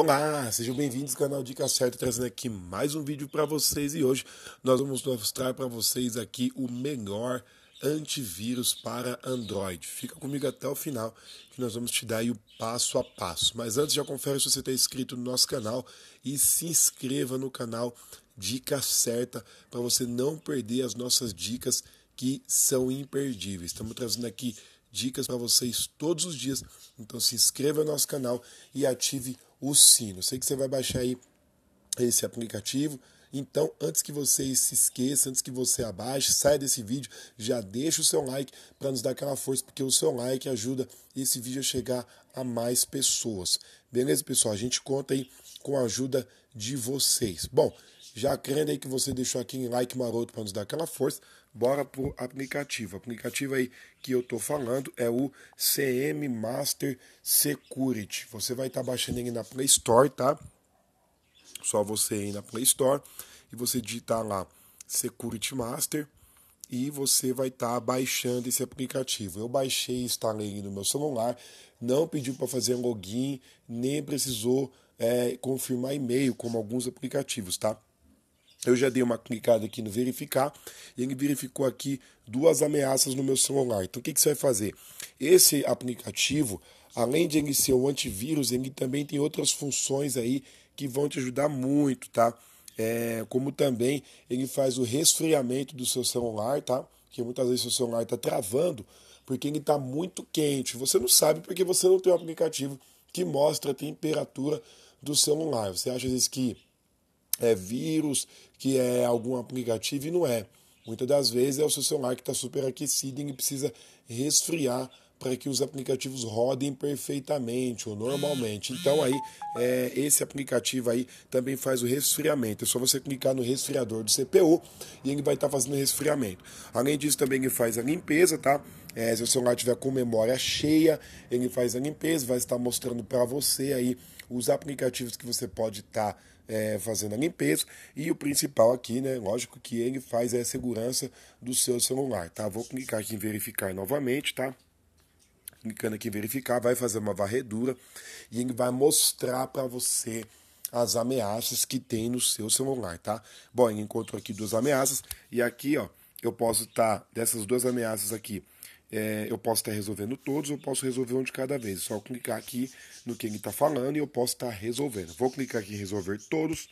Olá, sejam bem-vindos ao canal Dica Certa, trazendo aqui mais um vídeo para vocês e hoje nós vamos mostrar para vocês aqui o melhor antivírus para Android. Fica comigo até o final que nós vamos te dar o passo a passo. Mas antes já confere se você está inscrito no nosso canal e se inscreva no canal Dica Certa para você não perder as nossas dicas que são imperdíveis. Estamos trazendo aqui dicas para vocês todos os dias, então se inscreva no nosso canal e ative o o sino. Sei que você vai baixar aí esse aplicativo. Então, antes que você se esqueça, antes que você abaixe, saia desse vídeo, já deixa o seu like para nos dar aquela força, porque o seu like ajuda esse vídeo a chegar a mais pessoas. Beleza, pessoal? A gente conta aí com a ajuda de vocês. Bom, já crendo aí que você deixou aqui em like maroto para nos dar aquela força, bora pro aplicativo. O aplicativo aí que eu tô falando é o CM Master Security. Você vai estar tá baixando ele na Play Store, tá? Só você ir na Play Store e você digitar lá Security Master e você vai estar tá baixando esse aplicativo. Eu baixei e instalei no meu celular, não pediu para fazer login, nem precisou é, confirmar e-mail, como alguns aplicativos, tá? Eu já dei uma clicada aqui no verificar e ele verificou aqui duas ameaças no meu celular. Então o que, que você vai fazer? Esse aplicativo, além de ele ser um antivírus, ele também tem outras funções aí que vão te ajudar muito, tá? É, como também ele faz o resfriamento do seu celular, tá? Que muitas vezes o seu celular está travando porque ele está muito quente. Você não sabe porque você não tem um aplicativo que mostra a temperatura do celular. Você acha às vezes que é vírus, que é algum aplicativo e não é. Muitas das vezes é o seu celular que está superaquecido e precisa resfriar para que os aplicativos rodem perfeitamente ou normalmente. Então aí é, esse aplicativo aí também faz o resfriamento. É só você clicar no resfriador do CPU e ele vai estar tá fazendo resfriamento. Além disso também ele faz a limpeza, tá? É, se o celular tiver com memória cheia, ele faz a limpeza, vai estar mostrando para você aí os aplicativos que você pode estar tá, é, fazendo a limpeza e o principal aqui, né? Lógico que ele faz é a segurança do seu celular, tá? Vou clicar aqui em verificar novamente, tá? clicando aqui verificar, vai fazer uma varredura e ele vai mostrar para você as ameaças que tem no seu celular, tá? Bom, ele encontro aqui duas ameaças e aqui, ó, eu posso estar tá, dessas duas ameaças aqui. É, eu posso estar tá resolvendo todos, eu posso resolver um de cada vez. só clicar aqui no que ele está falando e eu posso estar tá resolvendo. Vou clicar aqui em resolver todos,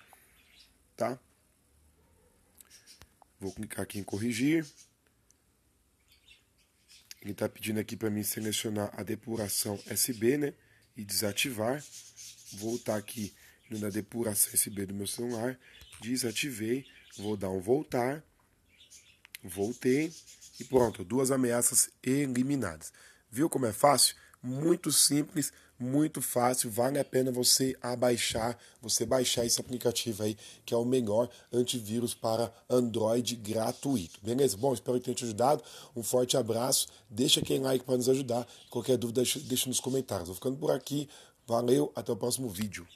tá? Vou clicar aqui em corrigir. Ele está pedindo aqui para mim selecionar a depuração SB, né? E desativar. Voltar aqui na depuração SB do meu celular. Desativei. Vou dar um voltar. Voltei. E pronto, duas ameaças eliminadas. Viu como é fácil? Muito simples muito fácil, vale a pena você abaixar, você baixar esse aplicativo aí, que é o melhor antivírus para Android gratuito. Beleza? Bom, espero que tenha te ajudado. Um forte abraço. Deixa aquele like para nos ajudar. Qualquer dúvida, deixa nos comentários. Vou ficando por aqui. Valeu, até o próximo vídeo.